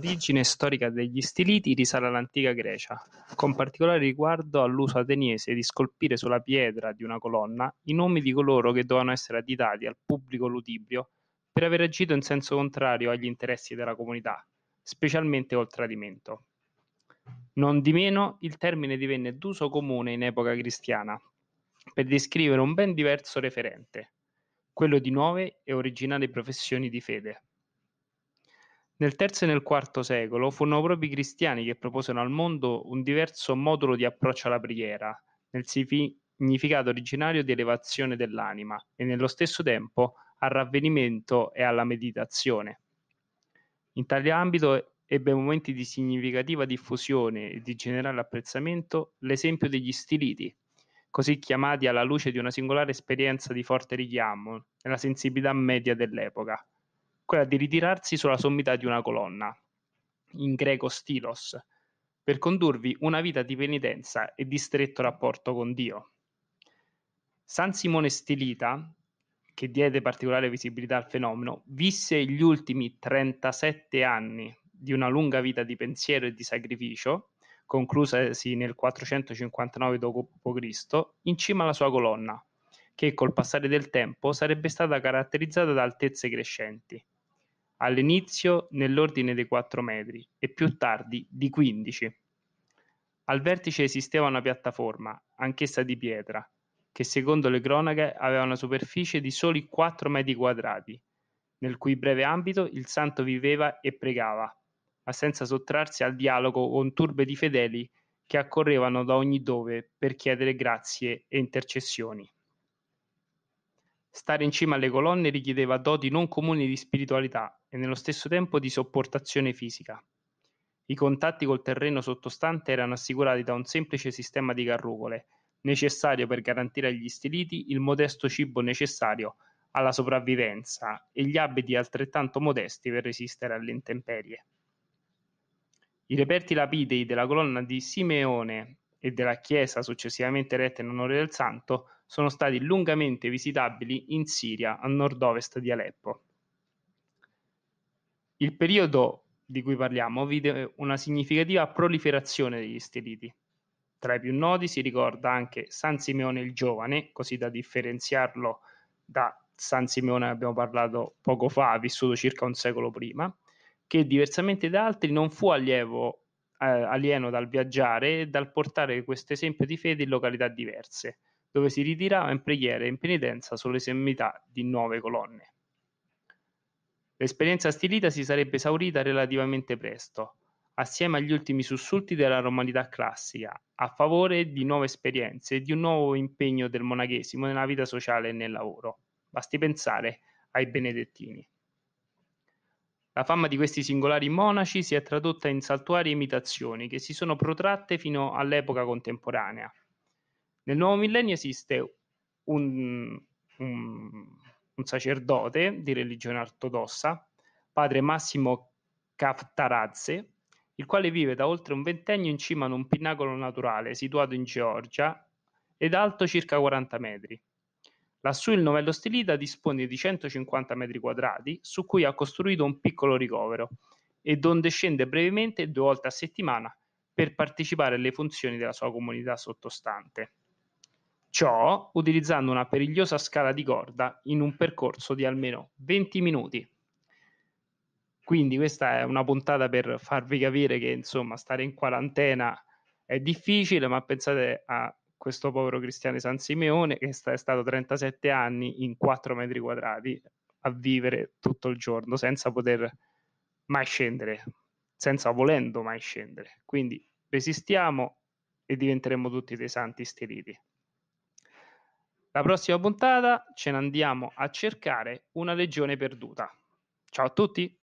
L'origine storica degli stiliti risale all'antica Grecia, con particolare riguardo all'uso ateniese di scolpire sulla pietra di una colonna i nomi di coloro che dovevano essere additati al pubblico ludibrio per aver agito in senso contrario agli interessi della comunità, specialmente col tradimento. Non di meno, il termine divenne d'uso comune in epoca cristiana per descrivere un ben diverso referente, quello di nuove e originali professioni di fede nel terzo e nel quarto secolo furono proprio i cristiani che proposero al mondo un diverso modulo di approccio alla preghiera, nel significato originario di elevazione dell'anima e nello stesso tempo al ravvenimento e alla meditazione. In tale ambito ebbe momenti di significativa diffusione e di generale apprezzamento l'esempio degli stiliti, così chiamati alla luce di una singolare esperienza di forte richiamo nella sensibilità media dell'epoca quella di ritirarsi sulla sommità di una colonna, in greco stilos, per condurvi una vita di penitenza e di stretto rapporto con Dio. San Simone Stilita, che diede particolare visibilità al fenomeno, visse gli ultimi 37 anni di una lunga vita di pensiero e di sacrificio, conclusasi nel 459 d.C., in cima alla sua colonna, che col passare del tempo sarebbe stata caratterizzata da altezze crescenti all'inizio nell'ordine dei 4 metri e più mm. tardi di 15. Al vertice esisteva una piattaforma, anch'essa di pietra, che secondo le cronache aveva una superficie di soli 4 metri quadrati, nel cui breve ambito il santo viveva e pregava, ma senza sottrarsi al dialogo con turbe di fedeli che accorrevano da ogni dove per chiedere grazie e intercessioni. Stare in cima alle colonne richiedeva doti non comuni di spiritualità e nello stesso tempo di sopportazione fisica. I contatti col terreno sottostante erano assicurati da un semplice sistema di carrucole, necessario per garantire agli stiliti il modesto cibo necessario alla sopravvivenza e gli abiti altrettanto modesti per resistere alle intemperie. I reperti lapidei della colonna di Simeone e della chiesa successivamente eretta in onore del santo sono stati lungamente visitabili in Siria, a nord-ovest di Aleppo. Il periodo di cui parliamo vide una significativa proliferazione degli steliti. Tra i più noti si ricorda anche San Simeone il Giovane, così da differenziarlo da San Simeone abbiamo parlato poco fa, vissuto circa un secolo prima, che diversamente da altri non fu allievo eh, alieno dal viaggiare e dal portare questo esempio di fede in località diverse, dove si ritirava in preghiera e in penitenza sulle sull'estremità di nuove colonne. L'esperienza stilita si sarebbe esaurita relativamente presto, assieme agli ultimi sussulti della romanità classica, a favore di nuove esperienze e di un nuovo impegno del monachesimo nella vita sociale e nel lavoro. Basti pensare ai benedettini. La fama di questi singolari monaci si è tradotta in saltuarie imitazioni che si sono protratte fino all'epoca contemporanea. Nel nuovo millennio esiste un, un, un sacerdote di religione ortodossa, padre Massimo Caftarazze, il quale vive da oltre un ventennio in cima ad un pinnacolo naturale situato in Georgia ed alto circa 40 metri. Lassù il novello stilita dispone di 150 metri quadrati, su cui ha costruito un piccolo ricovero e donde scende brevemente due volte a settimana per partecipare alle funzioni della sua comunità sottostante ciò utilizzando una perigliosa scala di corda in un percorso di almeno 20 minuti. Quindi questa è una puntata per farvi capire che insomma stare in quarantena è difficile, ma pensate a questo povero Cristiano San Simeone che è stato 37 anni in 4 metri quadrati a vivere tutto il giorno senza poter mai scendere, senza volendo mai scendere. Quindi resistiamo e diventeremo tutti dei santi steriti. La prossima puntata ce ne andiamo a cercare una legione perduta. Ciao a tutti!